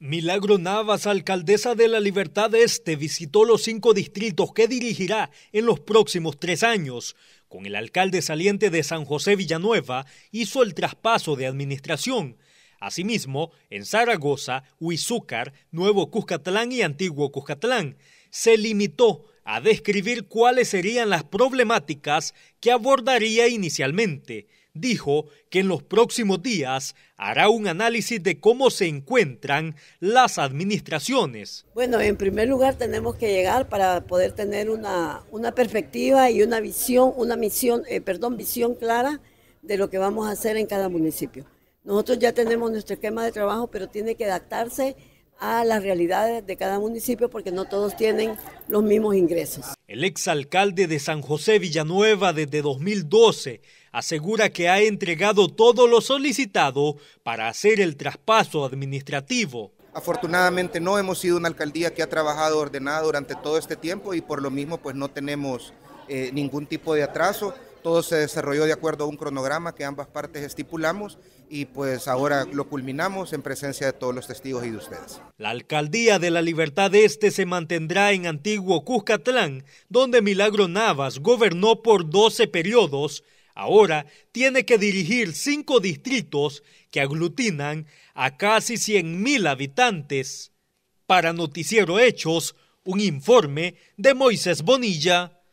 Milagro Navas, alcaldesa de la Libertad Este, visitó los cinco distritos que dirigirá en los próximos tres años. Con el alcalde saliente de San José Villanueva hizo el traspaso de administración. Asimismo, en Zaragoza, Huizúcar, Nuevo Cuscatlán y Antiguo Cuscatlán, se limitó a describir cuáles serían las problemáticas que abordaría inicialmente dijo que en los próximos días hará un análisis de cómo se encuentran las administraciones. Bueno, en primer lugar tenemos que llegar para poder tener una, perspectiva y una visión, una misión, eh, perdón, visión clara de lo que vamos a hacer en cada municipio. Nosotros ya tenemos nuestro esquema de trabajo, pero tiene que adaptarse a las realidades de cada municipio porque no todos tienen los mismos ingresos. El exalcalde de San José Villanueva desde 2012 asegura que ha entregado todo lo solicitado para hacer el traspaso administrativo. Afortunadamente no hemos sido una alcaldía que ha trabajado ordenada durante todo este tiempo y por lo mismo pues no tenemos eh, ningún tipo de atraso. Todo se desarrolló de acuerdo a un cronograma que ambas partes estipulamos y pues ahora lo culminamos en presencia de todos los testigos y de ustedes. La alcaldía de la Libertad Este se mantendrá en antiguo Cuscatlán, donde Milagro Navas gobernó por 12 periodos Ahora tiene que dirigir cinco distritos que aglutinan a casi 100.000 habitantes. Para Noticiero Hechos, un informe de Moisés Bonilla.